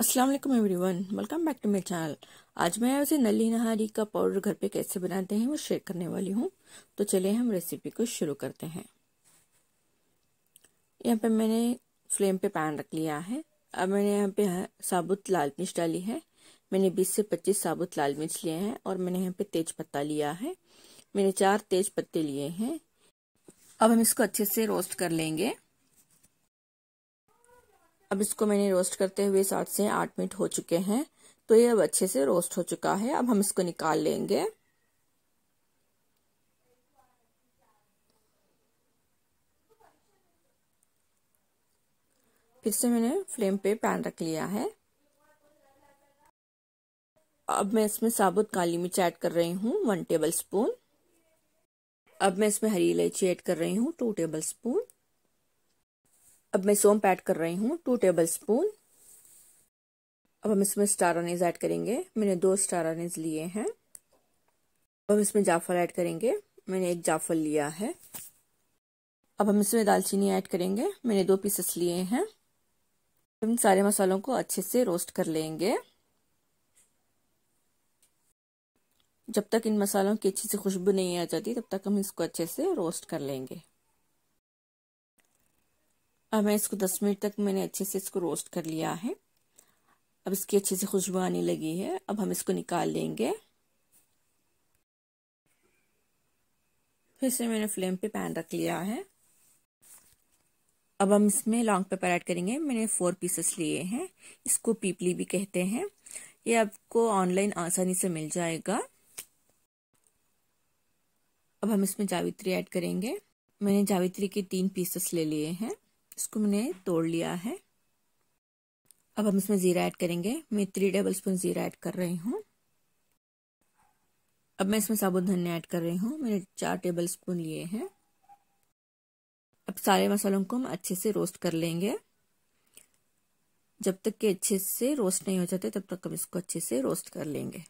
Aslam everyone welcome back to my channel आज मैं उसे नली नहारी का पाउडर घर पे कैसे बनाते हैं वो शेयर करने वाली हूँ तो चलिए हम रेसिपी को शुरू करते हैं यहाँ पे मैंने फ्लेम पे पैन रख लिया है अब मैंने यहाँ पे साबुत लाल मिर्च डाली है मैंने 20 से 25 साबुत लाल मिर्च लिए हैं और मैंने यहाँ पे तेज पत्ता लिया है मैंने चार तेज पत्ते लिए हैं अब हम इसको अच्छे से रोस्ट कर लेंगे अब इसको मैंने रोस्ट करते हुए सात से आठ मिनट हो चुके हैं तो ये अब अच्छे से रोस्ट हो चुका है अब हम इसको निकाल लेंगे फिर से मैंने फ्लेम पे पैन रख लिया है अब मैं इसमें साबुत काली मिर्च ऐड कर रही हूँ वन टेबल स्पून अब मैं इसमें हरी इलायची ऐड कर रही हूँ टू टेबल स्पून अब मैं सोम ऐड कर रही हूँ टू टेबल स्पून अब हम इसमें स्टार ऑनिज ऐड करेंगे मैंने दो स्टार ऑनिज लिए हैं अब हम इसमें जाफल ऐड करेंगे मैंने एक जाफल लिया है अब हम इसमें दालचीनी ऐड करेंगे मैंने दो पीसेस लिए हैं हम सारे मसालों को अच्छे से रोस्ट कर लेंगे जब तक इन मसालों की अच्छी से खुशबू नहीं आ जाती तब तक हम इसको अच्छे से रोस्ट कर लेंगे अब मैं इसको 10 मिनट तक मैंने अच्छे से इसको रोस्ट कर लिया है अब इसकी अच्छे से खुशबू आने लगी है अब हम इसको निकाल लेंगे फिर से मैंने फ्लेम पे पैन रख लिया है अब हम इसमें लॉन्ग पेपर ऐड करेंगे मैंने फोर पीसेस लिए हैं इसको पीपली भी कहते हैं ये आपको ऑनलाइन आसानी से मिल जाएगा अब हम इसमें जावित्री ऐड करेंगे मैंने जावित्री के तीन पीसेस ले लिए हैं इसको मैंने तोड़ लिया है अब हम इसमें ज़ीरा ऐड करेंगे मैं थ्री टेबल स्पून ज़ीरा ऐड कर रही हूँ अब मैं इसमें साबुत धनिया ऐड कर रही हूँ मैंने चार टेबल स्पून लिए हैं अब सारे मसालों को हम अच्छे से रोस्ट कर लेंगे जब तक कि अच्छे से रोस्ट नहीं हो जाते तब तक हम इसको अच्छे से रोस्ट कर लेंगे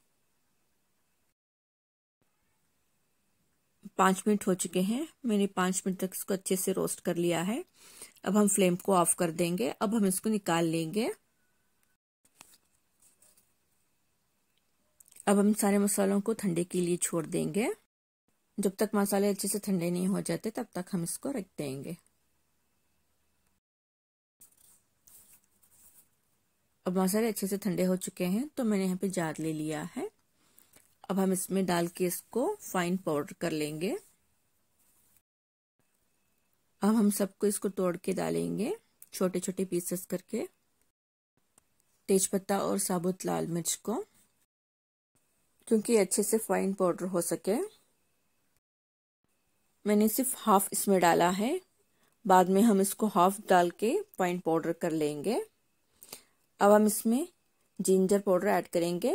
पाँच मिनट हो चुके हैं मैंने पाँच मिनट तक इसको अच्छे से रोस्ट कर लिया है अब हम फ्लेम को ऑफ कर देंगे अब हम इसको निकाल लेंगे अब हम सारे मसालों को ठंडे के लिए छोड़ देंगे जब तक मसाले अच्छे से ठंडे नहीं हो जाते तब तक हम इसको रख देंगे अब मसाले अच्छे से ठंडे हो चुके हैं तो मैंने यहाँ पे जार ले लिया है अब हम इसमें डाल के इसको फाइन पाउडर कर लेंगे अब हम सबको इसको तोड़ के डालेंगे छोटे छोटे पीसेस करके तेजपत्ता और साबुत लाल मिर्च को क्योंकि अच्छे से फाइन पाउडर हो सके मैंने सिर्फ हाफ इसमें डाला है बाद में हम इसको हाफ डाल के फाइन पाउडर कर लेंगे अब हम इसमें जिंजर पाउडर ऐड करेंगे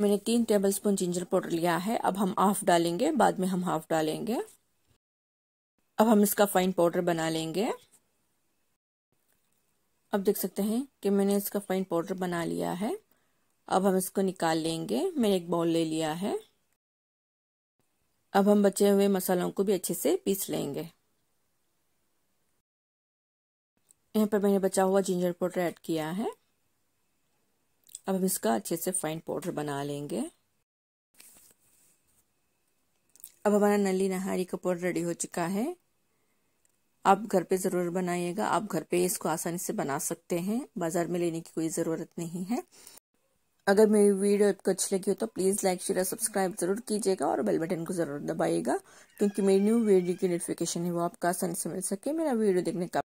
मैंने तीन टेबलस्पून जिंजर पाउडर लिया है अब हम हाफ डालेंगे बाद में हम हाफ डालेंगे अब हम इसका फाइन पाउडर बना लेंगे अब देख सकते हैं कि मैंने इसका फाइन पाउडर बना लिया है अब हम इसको निकाल लेंगे मैंने एक बाउल ले लिया है अब हम बचे हुए मसालों को भी अच्छे से पीस लेंगे यहाँ पर मैंने बचा हुआ जिंजर पाउडर ऐड किया है अब हम इसका अच्छे से फाइन पाउडर बना लेंगे अब हमारा नली नहारी का पाउडर रेडी हो चुका है आप घर पे ज़रूर बनाइएगा आप घर पे इसको आसानी से बना सकते हैं बाज़ार में लेने की कोई ज़रूरत नहीं है अगर मेरी वीडियो आपको अच्छी लगी हो तो प्लीज़ लाइक शेयर सब्सक्राइब ज़रूर कीजिएगा और बेल बटन को ज़रूर दबाइएगा क्योंकि मेरी न्यू वीडियो की नोटिफिकेशन है वो आपको आसानी से मिल सके मेरा वीडियो देखने का